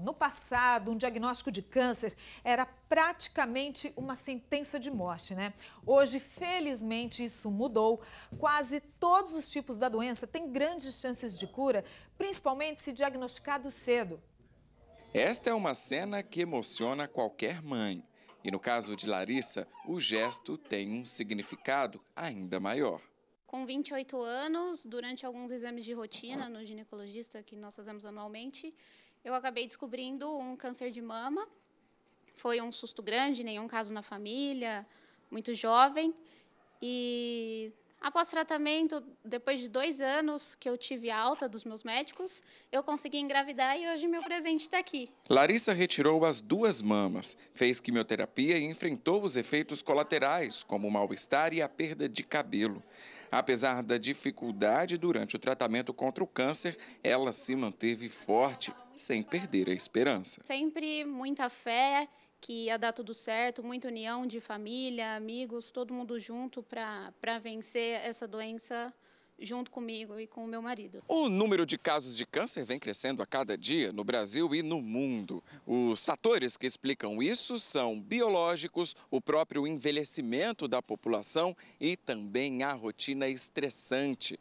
No passado, um diagnóstico de câncer era praticamente uma sentença de morte, né? Hoje, felizmente, isso mudou. Quase todos os tipos da doença têm grandes chances de cura, principalmente se diagnosticado cedo. Esta é uma cena que emociona qualquer mãe. E no caso de Larissa, o gesto tem um significado ainda maior. Com 28 anos, durante alguns exames de rotina no ginecologista que nós fazemos anualmente, eu acabei descobrindo um câncer de mama. Foi um susto grande, nenhum caso na família, muito jovem. E após tratamento, depois de dois anos que eu tive alta dos meus médicos, eu consegui engravidar e hoje meu presente está aqui. Larissa retirou as duas mamas, fez quimioterapia e enfrentou os efeitos colaterais, como o mal-estar e a perda de cabelo. Apesar da dificuldade durante o tratamento contra o câncer, ela se manteve forte sem perder a esperança. Sempre muita fé que ia dar tudo certo, muita união de família, amigos, todo mundo junto para vencer essa doença junto comigo e com o meu marido. O número de casos de câncer vem crescendo a cada dia no Brasil e no mundo. Os fatores que explicam isso são biológicos, o próprio envelhecimento da população e também a rotina estressante.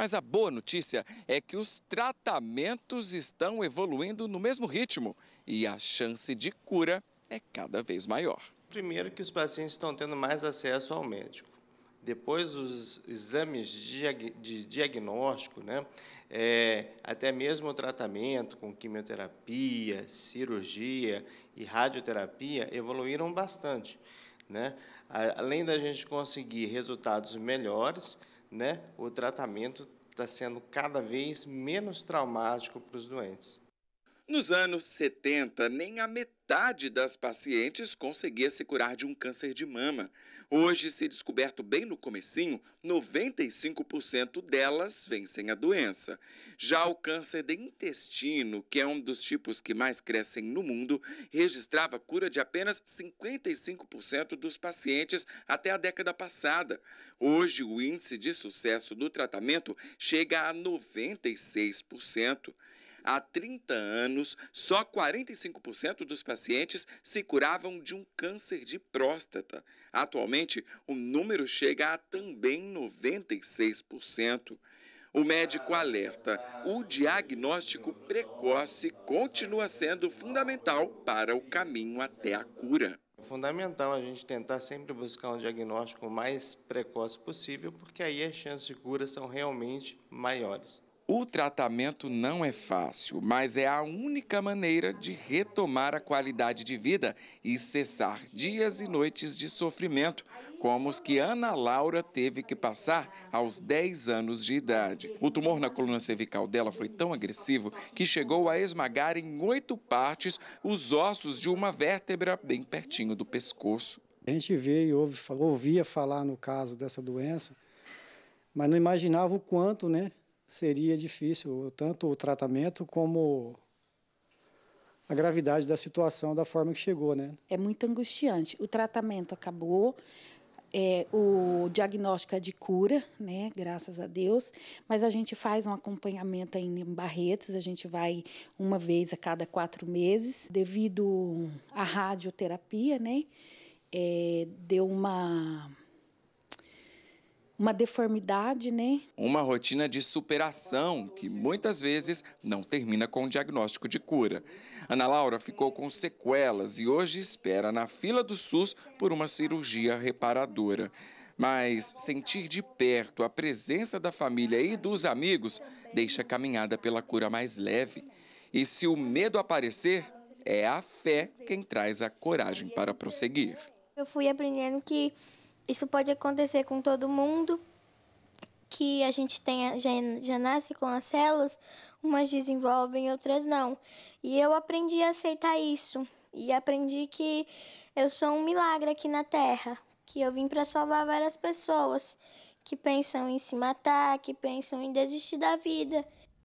Mas a boa notícia é que os tratamentos estão evoluindo no mesmo ritmo e a chance de cura é cada vez maior. Primeiro, que os pacientes estão tendo mais acesso ao médico. Depois, os exames de diagnóstico, né? É, até mesmo o tratamento com quimioterapia, cirurgia e radioterapia evoluíram bastante. Né? Além da gente conseguir resultados melhores, né, o tratamento está sendo cada vez menos traumático para os doentes. Nos anos 70, nem a metade das pacientes conseguia se curar de um câncer de mama. Hoje, se descoberto bem no comecinho, 95% delas vencem a doença. Já o câncer de intestino, que é um dos tipos que mais crescem no mundo, registrava cura de apenas 55% dos pacientes até a década passada. Hoje, o índice de sucesso do tratamento chega a 96%. Há 30 anos, só 45% dos pacientes se curavam de um câncer de próstata. Atualmente, o número chega a também 96%. O médico alerta: o diagnóstico precoce continua sendo fundamental para o caminho até a cura. É fundamental a gente tentar sempre buscar um diagnóstico o mais precoce possível, porque aí as chances de cura são realmente maiores. O tratamento não é fácil, mas é a única maneira de retomar a qualidade de vida e cessar dias e noites de sofrimento, como os que Ana Laura teve que passar aos 10 anos de idade. O tumor na coluna cervical dela foi tão agressivo que chegou a esmagar em oito partes os ossos de uma vértebra bem pertinho do pescoço. A gente vê e ouve, ouvia falar no caso dessa doença, mas não imaginava o quanto, né? seria difícil, tanto o tratamento como a gravidade da situação da forma que chegou, né? É muito angustiante. O tratamento acabou, é, o diagnóstico é de cura, né? Graças a Deus. Mas a gente faz um acompanhamento ainda em Barretos, a gente vai uma vez a cada quatro meses, devido à radioterapia, né? É, deu uma uma deformidade, né? Uma rotina de superação que muitas vezes não termina com o diagnóstico de cura. Ana Laura ficou com sequelas e hoje espera na fila do SUS por uma cirurgia reparadora. Mas sentir de perto a presença da família e dos amigos deixa a caminhada pela cura mais leve. E se o medo aparecer, é a fé quem traz a coragem para prosseguir. Eu fui aprendendo que isso pode acontecer com todo mundo, que a gente tem, já, já nasce com as células, umas desenvolvem, outras não. E eu aprendi a aceitar isso. E aprendi que eu sou um milagre aqui na Terra, que eu vim para salvar várias pessoas que pensam em se matar, que pensam em desistir da vida.